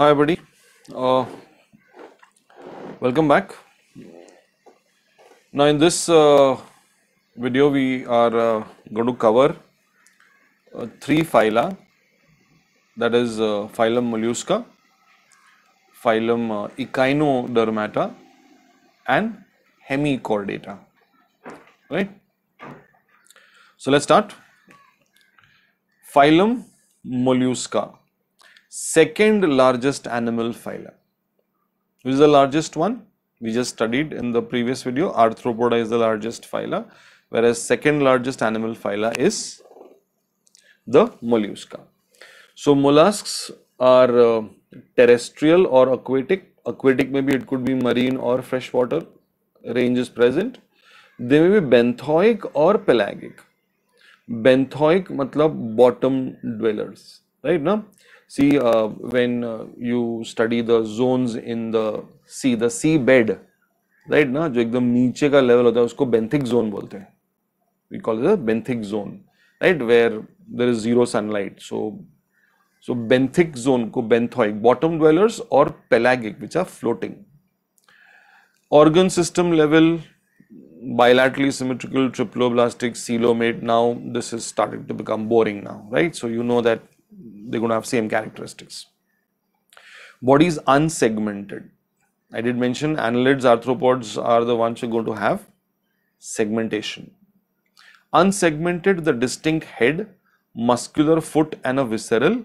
Hi, everybody. Uh, welcome back. Now, in this uh, video, we are uh, going to cover uh, three phyla that is, uh, phylum mollusca, phylum uh, echinodermata, and hemichordata. Right? So, let's start. Phylum mollusca second largest animal phyla. Which is the largest one? We just studied in the previous video, Arthropoda is the largest phyla, whereas second largest animal phyla is the mollusca. So mollusks are uh, terrestrial or aquatic. Aquatic maybe it could be marine or freshwater range is present. They may be benthic or pelagic. Benthic matlab bottom dwellers, right? Now see uh, when uh, you study the zones in the sea the sea bed right na jo ekdam niche ka level hota hai usko benthic zone we call it the benthic zone right where there is zero sunlight so so benthic zone ko benthoic bottom dwellers or pelagic which are floating organ system level bilaterally symmetrical triploblastic coelomate now this is starting to become boring now right so you know that they're going to have same characteristics. Body is unsegmented. I did mention annelids, arthropods are the ones who are going to have segmentation. Unsegmented, the distinct head, muscular foot and a visceral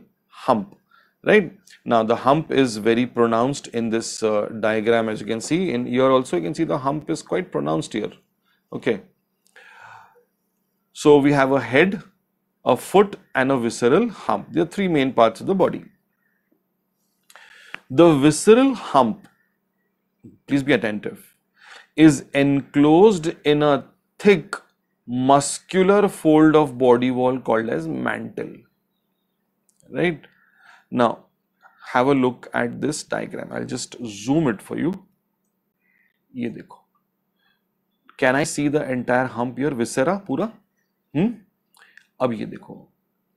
hump, right? Now the hump is very pronounced in this uh, diagram as you can see in here also you can see the hump is quite pronounced here, okay? So we have a head, a foot and a visceral hump. There are three main parts of the body. The visceral hump, please be attentive, is enclosed in a thick muscular fold of body wall called as mantle. Right? Now, have a look at this diagram. I'll just zoom it for you. ये देखो. Can I see the entire hump here, viscera, pura? Hmm? अब ये देखो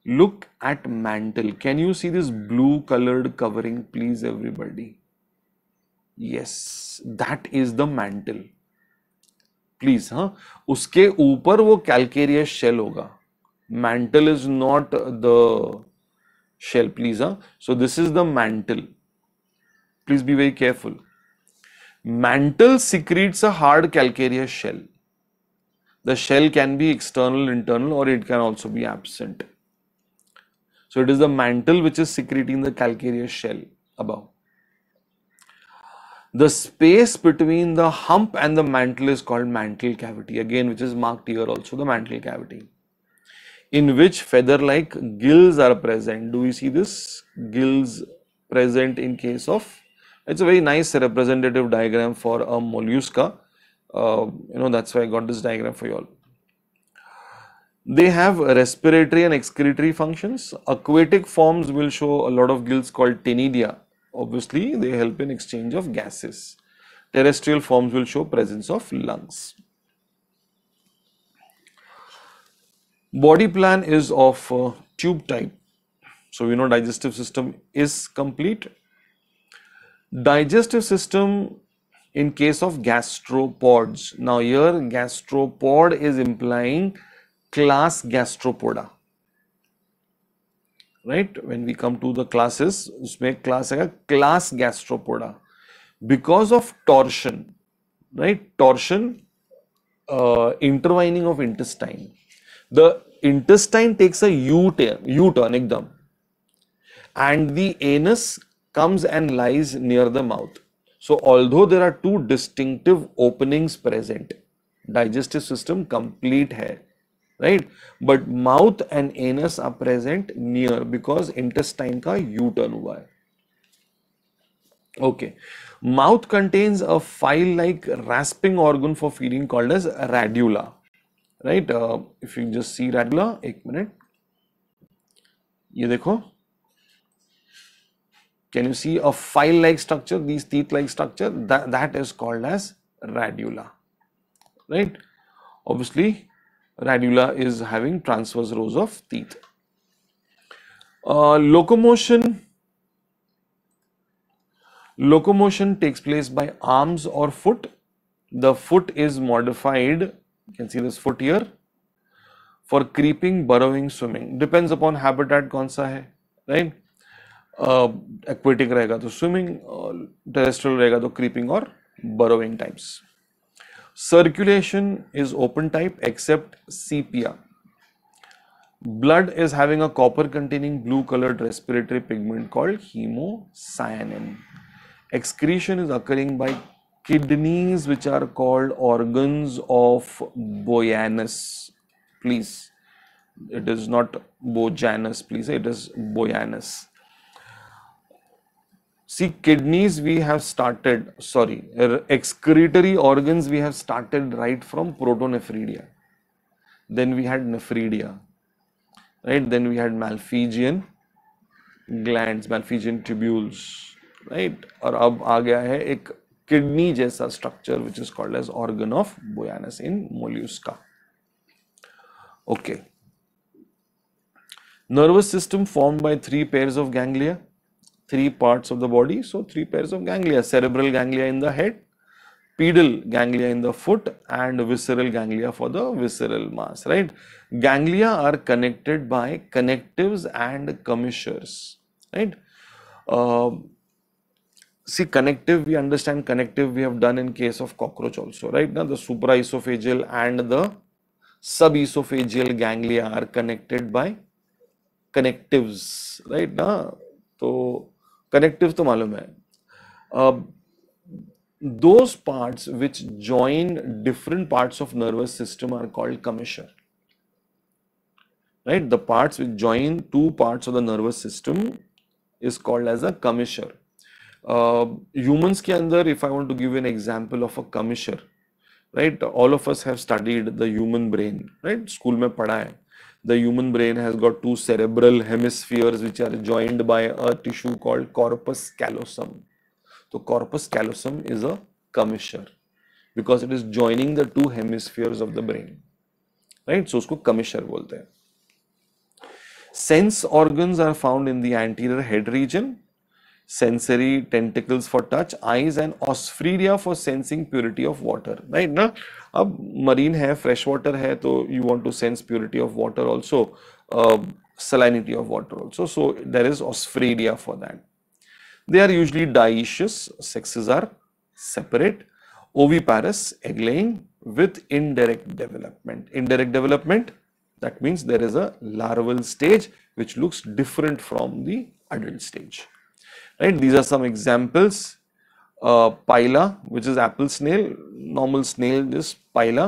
look at mantle can you see this blue coloured covering please everybody yes that is the mantle please हा उसके ऊपर वो calcareous shell होगा mantle is not the shell please हा so this is the mantle please be very careful mantle secretes a hard calcareous shell the shell can be external, internal or it can also be absent. So it is the mantle which is secreting the calcareous shell above. The space between the hump and the mantle is called mantle cavity again which is marked here also the mantle cavity in which feather like gills are present. Do we see this gills present in case of it's a very nice representative diagram for a mollusca uh, you know that's why I got this diagram for you all. They have respiratory and excretory functions. Aquatic forms will show a lot of gills called tenidia. Obviously, they help in exchange of gases. Terrestrial forms will show presence of lungs. Body plan is of uh, tube type. So, we know digestive system is complete. Digestive system in case of gastropods. Now here gastropod is implying class gastropoda. Right? When we come to the classes, usme class hai class gastropoda. Because of torsion, right? Torsion, uh, intertwining of intestine. The intestine takes a U-turn, U-turn, ekdam. And the anus comes and lies near the mouth. So although there are two distinctive openings present, digestive system complete hai right? But mouth and anus are present near because intestine ka U turn hua hai Okay. Mouth contains a file-like rasping organ for feeding called as radula. Right? Uh, if you just see radula, ek minute ye dekho Can you see a file-like structure, these teeth-like structure? That, that is called as radula, right? Obviously, radula is having transverse rows of teeth. Uh, locomotion locomotion takes place by arms or foot the foot is modified you can see this foot here for creeping burrowing swimming depends upon habitat kaun sa hai right aquatic रहेगा तो swimming terrestrial रहेगा तो creeping और burrowing types circulation is open type except sepia. Blood is having a copper containing blue colored respiratory pigment called hemocyanin. Excretion is occurring by kidneys which are called organs of Boyanus. Please, it is not Bojanus, please, it is Boyanus. See, kidneys we have started, sorry, excretory organs we have started right from protonephridia. Then we had nephridia, right? Then we had malphigian glands, malphigian tubules, right? और अब आ गया है एक kidney जैसा structure which is called as organ of Boyanus in mollusca. Okay. Nervous system formed by three pairs of ganglia. three parts of the body. So, three pairs of ganglia, cerebral ganglia in the head, pedal ganglia in the foot and visceral ganglia for the visceral mass, right. Ganglia are connected by connectives and commissures, right. Uh, see connective, we understand connective we have done in case of cockroach also, right. Now, the supraesophageal and the subesophageal ganglia are connected by connectives, right. Now, so connective तो मालूम है those parts which join different parts of nervous system are called commissure right the parts which join two part of the nervous system is called as a commissure humans के अंदर if I want to give an example of a commissure right all of us have human brain right school में पढ़ा है the human brain has got two cerebral hemispheres which are joined by a tissue called corpus callosum. So corpus callosum is a commissure because it is joining the two hemispheres of the brain. Right? So usko commissure bolte hain Sense organs are found in the anterior head region sensory tentacles for touch, eyes and osphridia for sensing purity of water, right? Na? ab marine है, fresh water है, so you want to sense purity of water also, uh, salinity of water also. So there is osphridia for that. They are usually dioecious, sexes are separate, oviparous, egg laying with indirect development. Indirect development, that means there is a larval stage which looks different from the adult stage. right these are some examples uh, pila which is apple snail normal snail this pila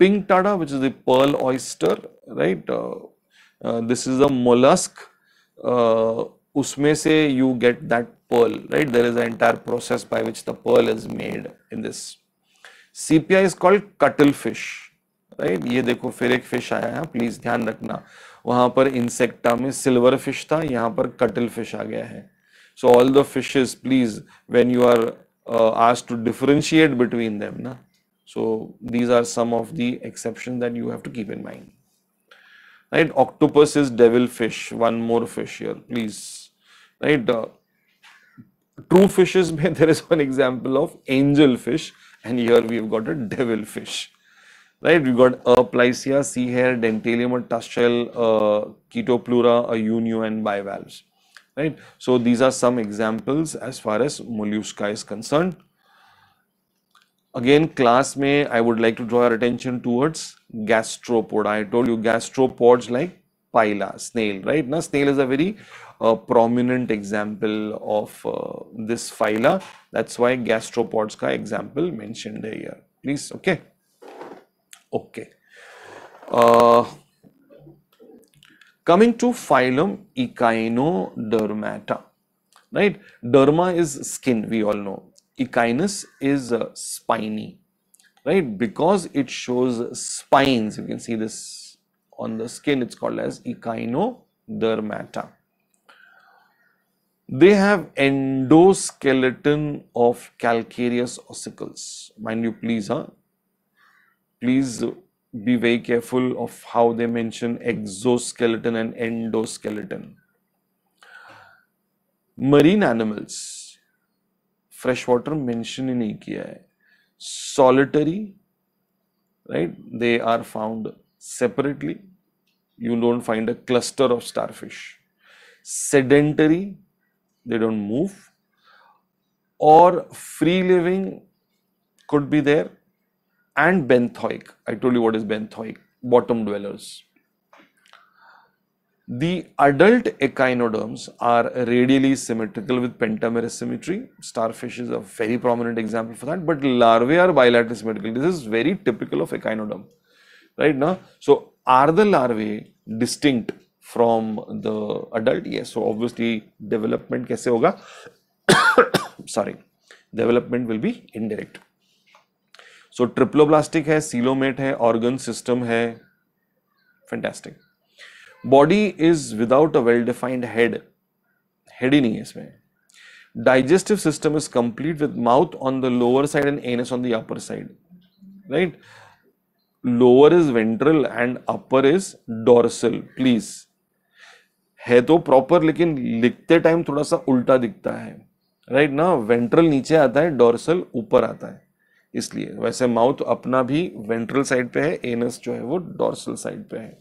pink tada which is the pearl oyster right uh, uh, this is a mollusk uh, usme se you get that pearl right there is an entire process by which the pearl is made in this cpi is called cuttlefish right right? ये देखो फिर एक fish आया है please ध्यान रखना वहां पर इंसेक्टा में सिल्वर फिश था यहाँ पर कटल फिश आ गया है So all the fishes, please, when you are uh, asked to differentiate between them. Na? So these are some of the exceptions that you have to keep in mind. Right, octopus is devil fish. One more fish here, please. Right, uh, true fishes, there is one example of angel fish, and here we have got a devil fish. Right, we got a Plysia, sea hare, Dentalium, a tushel, a uh, Ketoplura, a Unio, and bivalves right. So, these are some examples as far as mollusca is concerned. Again class may I would like to draw your attention towards gastropod. I told you gastropods like pila, snail, right. Now snail is a very uh, prominent example of uh, this phyla. That's why gastropods ka example mentioned here. Please, okay. Okay. Uh, Coming to phylum Echinodermata, right? Derma is skin, we all know. Echinus is uh, spiny, right? Because it shows spines, you can see this on the skin, it's called as Echinodermata. They have endoskeleton of calcareous ossicles. Mind you, please, huh? Please be very careful of how they mention exoskeleton and endoskeleton. Marine animals, freshwater mention in AKI, solitary, right? They are found separately. You don't find a cluster of starfish. Sedentary, they don't move. Or free living could be there and benthic. I told you what is benthic, bottom dwellers. The adult echinoderms are radially symmetrical with pentamerous symmetry. Starfish is a very prominent example for that, but larvae are bilaterally symmetrical. This is very typical of echinoderm, right? Now, so are the larvae distinct from the adult? Yes. So obviously, development kaise hoga? Sorry, development will be indirect. So triploblastic है coelomate है organ system है fantastic body is without a well defined head head ही नहीं है इसमें digestive system is complete with mouth on the lower side and anus on the upper side right lower is ventral and upper is dorsal please है तो proper लेकिन लिखते time थोड़ा सा उल्टा दिखता है राइट ना वेंट्रल नीचे आता है डोरसल ऊपर आता है इसलिए वैसे माउथ अपना भी वेंट्रल साइड पे है एनस जो है वो डोर्सल साइड पे है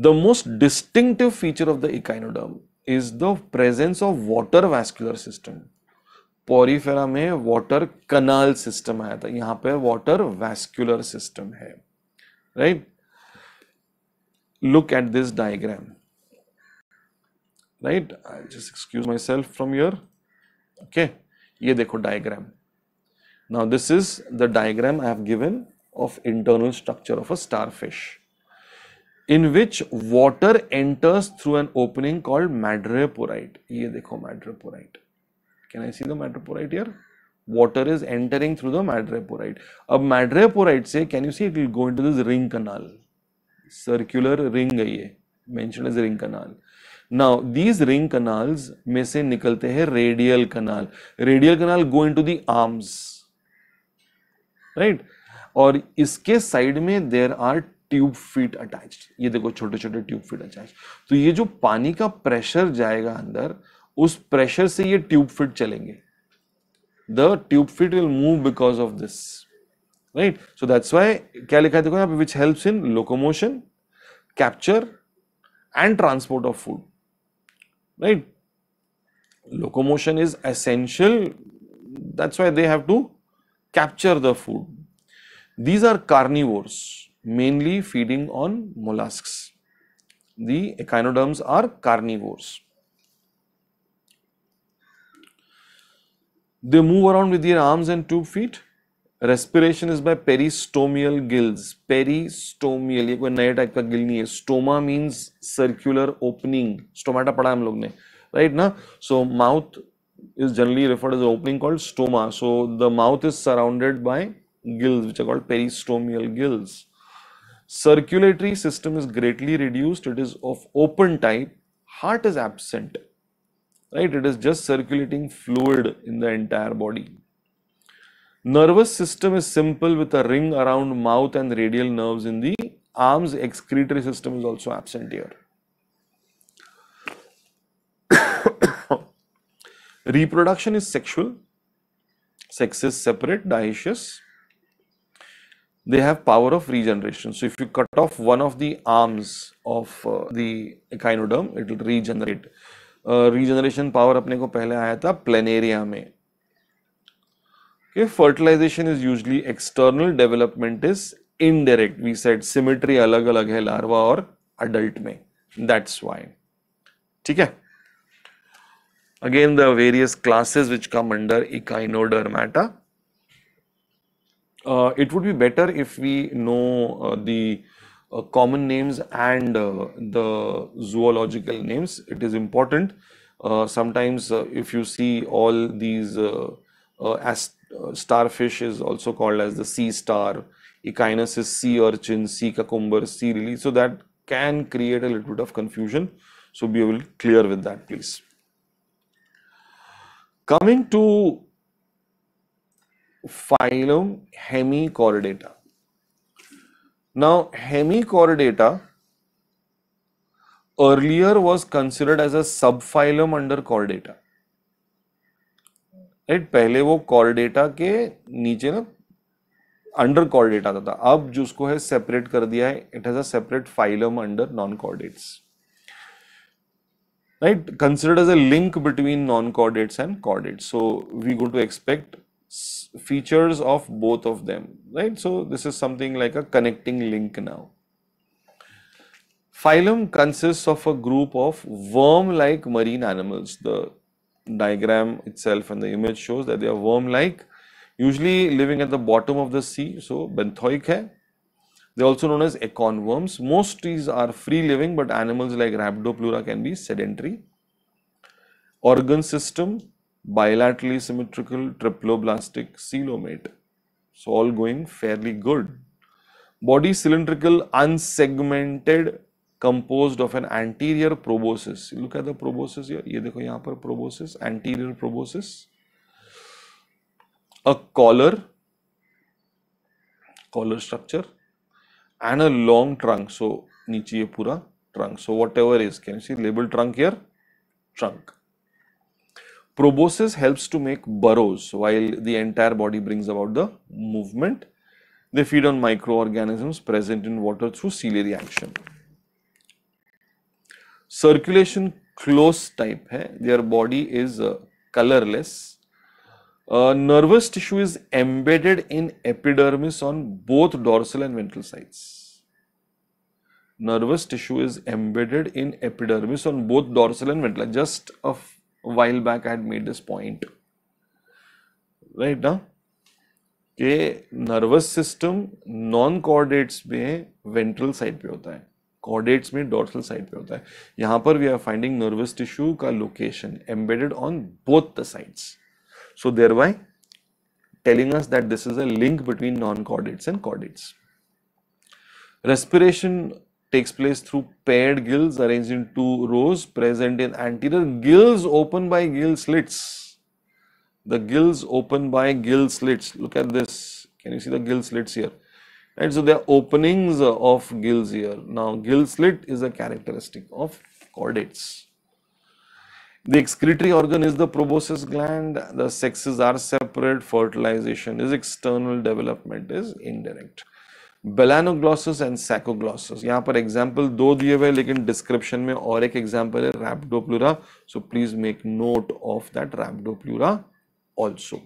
the most distinctive feature of the echinoderm is the presence of water vascular system Porifera में वाटर कनाल सिस्टम आया था यहां पे वाटर वैस्कुलर सिस्टम है right look at this diagram right I just excuse myself from your okay ये देखो diagram Now this is the diagram I have given of internal structure of a starfish in which water enters through an opening called madreporite. ये देखो madreporite. Can I see the madreporite here? Water is entering through the madreporite. अब madreporite से can you see it will go into this ring canal. Circular ring है ये. Mentioned as ring canal. Now these ring canals में से निकलते हैं radial canal. Radial canal go into the arms. Right और इसके साइड में there are tube feet attach ये देखो छोटे छोटे ट्यूब फीट अटैच तो ये जो पानी का प्रेशर जाएगा अंदर उस प्रेशर से ये ट्यूब फीट चलेंगे the tube feet will move because of this right so that's why क्या लिखा है देखो यहाँ पे which helps in locomotion capture and transport of food right locomotion is essential that's why they have to capture the food. These are carnivores, mainly feeding on mollusks. The echinoderms are carnivores. They move around with their arms and two feet. Respiration is by peristomial gills. Peristomial, ये कोई नए type का gill नहीं है stoma means circular opening stomata पढ़ा हम लोग ने right ना so mouth is generally referred as an opening called stoma. So the mouth is surrounded by gills which are called peristomial gills. Circulatory system is greatly reduced. It is of open type. Heart is absent. Right? It is just circulating fluid in the entire body. Nervous system is simple with a ring around mouth and radial nerves in the arms. Excretory system is also absent here. Reproduction is sexual. Sex is separate, dioecious. They have power of regeneration. So if you cut off one of the arms of uh, the echinoderm, it will regenerate. Uh, regeneration power. अपने को पहले आया था planaria में okay fertilization is usually external development is indirect we said symmetry अलग अलग है larva और adult में that's why ठीक है Again, the various classes which come under echinodermata. Uh, it would be better if we know uh, the uh, common names and uh, the zoological names. It is important. Uh, sometimes, uh, if you see all these, as starfish is also called as the sea star, echinus is sea urchin, sea cucumber, sea lily. So that can create a little bit of confusion. So be able clear with that, please. Coming to phylum Hemichordata. Now, Hemichordata earlier was considered as a subphylum under Chordata. राइट पहले वो Chordata के नीचे ना under Chordata था अब जिसको है सेपरेट कर दिया है it has a separate phylum under non chordates right considered as a link between non-chordates and chordates so we go to expect features of both of them right so this is something like a connecting link now phylum consists of a group of worm-like marine animals the diagram itself and the image shows that they are worm-like usually living at the bottom of the sea so benthic hai they're also known as acorn worms. Most trees are free living, but animals like Rhabdopleura can be sedentary. Organ system, bilaterally symmetrical triploblastic coelomate. So, all going fairly good. Body cylindrical, unsegmented, composed of an anterior proboscis. Look at the proboscis here. Ye dekho यहाँ par proboscis, anterior proboscis. A collar, collar structure and a long trunk. So, niche pura trunk. So, whatever is, can you see label trunk here? Trunk. Proboscis helps to make burrows while the entire body brings about the movement. They feed on microorganisms present in water through ciliary action. Circulation close type hai. Their body is uh, colorless uh, nervous tissue is embedded in epidermis on both dorsal and ventral sides. Nervous tissue is embedded in epidermis on both dorsal and ventral. Just a while back I had made this point. Right now, कि nervous system non chordates में ventral side पे होता है chordates में dorsal side पे होता है यहाँ पर we are finding nervous tissue का location embedded on both the sides So thereby telling us that this is a link between non-chordates and chordates. Respiration takes place through paired gills arranged in two rows present in anterior gills open by gill slits. The gills open by gill slits. Look at this. Can you see the gill slits here? Right, so there are openings of gills here. Now, gill slit is a characteristic of chordates. The excretory organ is the proboscis gland. The sexes are separate. Fertilization is external. Development is indirect. Balanoglossus and sacoglossus. यहाँ पर example दो दिए हुए लेकिन description में और example rhabdopleura. So please make note of that rhabdopleura also.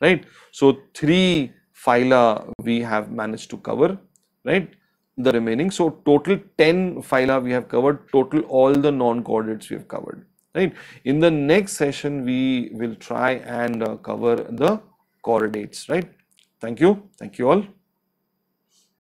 Right. So three phyla we have managed to cover. Right. The remaining. So total ten phyla we have covered. Total all the non-chordates we have covered right. In the next session, we will try and uh, cover the chordates, right. Thank you. Thank you all.